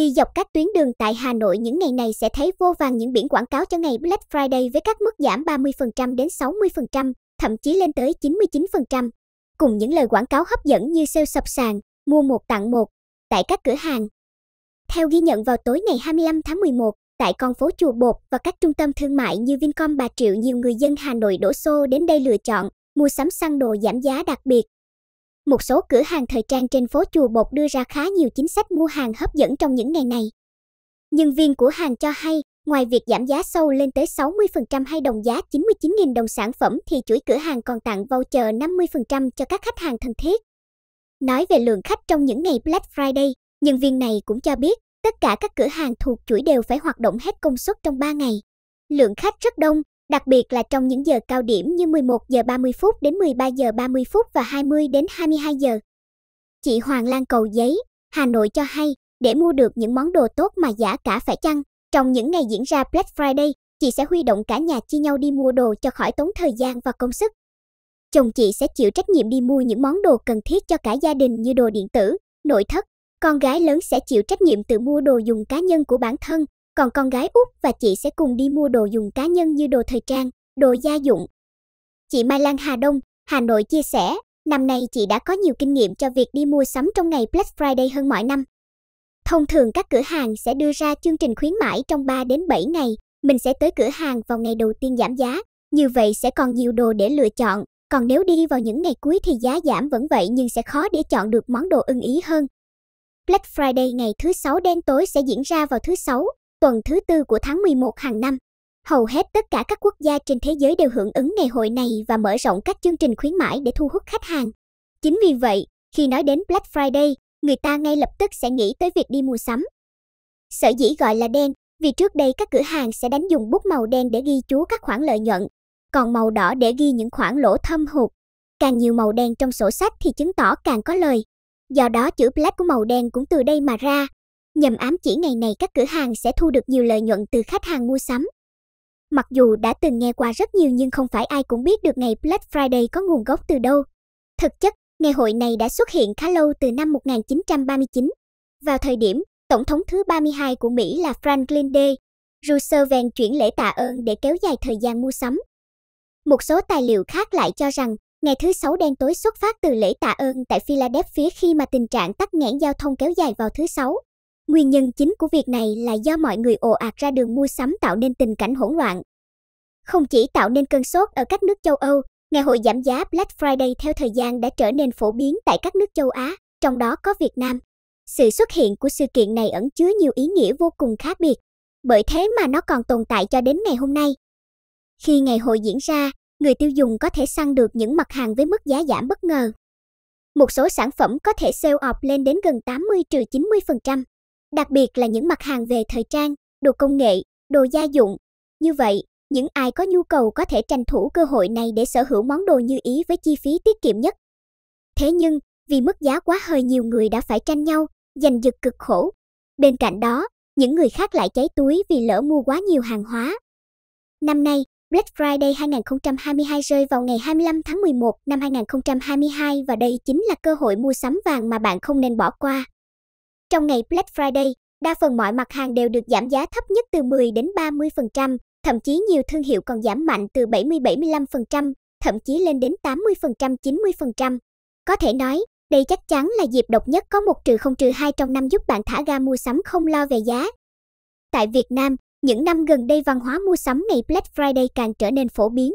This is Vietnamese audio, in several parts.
Đi dọc các tuyến đường tại Hà Nội những ngày này sẽ thấy vô vàng những biển quảng cáo cho ngày Black Friday với các mức giảm 30% đến 60%, thậm chí lên tới 99%. Cùng những lời quảng cáo hấp dẫn như sale sập sàn, mua một tặng một tại các cửa hàng. Theo ghi nhận vào tối ngày 25 tháng 11, tại con phố Chùa Bột và các trung tâm thương mại như Vincom Bà Triệu nhiều người dân Hà Nội đổ xô đến đây lựa chọn, mua sắm xăng đồ giảm giá đặc biệt, một số cửa hàng thời trang trên phố Chùa Bột đưa ra khá nhiều chính sách mua hàng hấp dẫn trong những ngày này. Nhân viên của hàng cho hay, ngoài việc giảm giá sâu lên tới 60% hay đồng giá 99.000 đồng sản phẩm thì chuỗi cửa hàng còn tặng voucher 50% cho các khách hàng thân thiết. Nói về lượng khách trong những ngày Black Friday, nhân viên này cũng cho biết tất cả các cửa hàng thuộc chuỗi đều phải hoạt động hết công suất trong 3 ngày. Lượng khách rất đông, đặc biệt là trong những giờ cao điểm như 11 giờ 30 phút đến 13 giờ 30 phút và 20 đến 22 giờ. Chị Hoàng Lan cầu giấy, Hà Nội cho hay, để mua được những món đồ tốt mà giả cả phải chăng, trong những ngày diễn ra Black Friday, chị sẽ huy động cả nhà chia nhau đi mua đồ cho khỏi tốn thời gian và công sức. Chồng chị sẽ chịu trách nhiệm đi mua những món đồ cần thiết cho cả gia đình như đồ điện tử, nội thất. Con gái lớn sẽ chịu trách nhiệm tự mua đồ dùng cá nhân của bản thân, còn con gái út và chị sẽ cùng đi mua đồ dùng cá nhân như đồ thời trang, đồ gia dụng. Chị Mai Lan Hà Đông, Hà Nội chia sẻ, năm nay chị đã có nhiều kinh nghiệm cho việc đi mua sắm trong ngày Black Friday hơn mọi năm. Thông thường các cửa hàng sẽ đưa ra chương trình khuyến mãi trong 3 đến 7 ngày, mình sẽ tới cửa hàng vào ngày đầu tiên giảm giá, như vậy sẽ còn nhiều đồ để lựa chọn, còn nếu đi vào những ngày cuối thì giá giảm vẫn vậy nhưng sẽ khó để chọn được món đồ ưng ý hơn. Black Friday ngày thứ sáu đen tối sẽ diễn ra vào thứ sáu, tuần thứ tư của tháng 11 hàng năm. Hầu hết tất cả các quốc gia trên thế giới đều hưởng ứng ngày hội này và mở rộng các chương trình khuyến mãi để thu hút khách hàng. Chính vì vậy, khi nói đến Black Friday, người ta ngay lập tức sẽ nghĩ tới việc đi mua sắm. Sở dĩ gọi là đen vì trước đây các cửa hàng sẽ đánh dùng bút màu đen để ghi chú các khoản lợi nhuận, còn màu đỏ để ghi những khoản lỗ thâm hụt. Càng nhiều màu đen trong sổ sách thì chứng tỏ càng có lời. Do đó chữ black của màu đen cũng từ đây mà ra, nhằm ám chỉ ngày này các cửa hàng sẽ thu được nhiều lợi nhuận từ khách hàng mua sắm. Mặc dù đã từng nghe qua rất nhiều nhưng không phải ai cũng biết được ngày Black Friday có nguồn gốc từ đâu. Thực chất, ngày hội này đã xuất hiện khá lâu từ năm 1939. Vào thời điểm, Tổng thống thứ 32 của Mỹ là Franklin D. Roosevelt chuyển lễ tạ ơn để kéo dài thời gian mua sắm. Một số tài liệu khác lại cho rằng, ngày thứ Sáu đen tối xuất phát từ lễ tạ ơn tại Philadelphia khi mà tình trạng tắc nghẽn giao thông kéo dài vào thứ Sáu. Nguyên nhân chính của việc này là do mọi người ồ ạt ra đường mua sắm tạo nên tình cảnh hỗn loạn. Không chỉ tạo nên cơn sốt ở các nước châu Âu, ngày hội giảm giá Black Friday theo thời gian đã trở nên phổ biến tại các nước châu Á, trong đó có Việt Nam. Sự xuất hiện của sự kiện này ẩn chứa nhiều ý nghĩa vô cùng khác biệt, bởi thế mà nó còn tồn tại cho đến ngày hôm nay. Khi ngày hội diễn ra, người tiêu dùng có thể săn được những mặt hàng với mức giá giảm bất ngờ. Một số sản phẩm có thể sale off lên đến gần 80 trừ 90% đặc biệt là những mặt hàng về thời trang, đồ công nghệ, đồ gia dụng. Như vậy, những ai có nhu cầu có thể tranh thủ cơ hội này để sở hữu món đồ như ý với chi phí tiết kiệm nhất. Thế nhưng, vì mức giá quá hơi nhiều người đã phải tranh nhau, giành giật cực khổ. Bên cạnh đó, những người khác lại cháy túi vì lỡ mua quá nhiều hàng hóa. Năm nay, Black Friday 2022 rơi vào ngày 25 tháng 11 năm 2022 và đây chính là cơ hội mua sắm vàng mà bạn không nên bỏ qua. Trong ngày Black Friday, đa phần mọi mặt hàng đều được giảm giá thấp nhất từ 10 đến 30%, thậm chí nhiều thương hiệu còn giảm mạnh từ 70-75%, thậm chí lên đến 80%, 90%. Có thể nói, đây chắc chắn là dịp độc nhất có một trừ không trừ hai trong năm giúp bạn thả ga mua sắm không lo về giá. Tại Việt Nam, những năm gần đây văn hóa mua sắm ngày Black Friday càng trở nên phổ biến.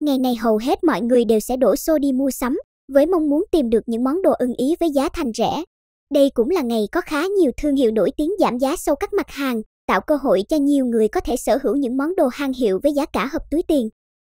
Ngày này hầu hết mọi người đều sẽ đổ xô đi mua sắm với mong muốn tìm được những món đồ ưng ý với giá thành rẻ. Đây cũng là ngày có khá nhiều thương hiệu nổi tiếng giảm giá sâu các mặt hàng, tạo cơ hội cho nhiều người có thể sở hữu những món đồ hàng hiệu với giá cả hợp túi tiền.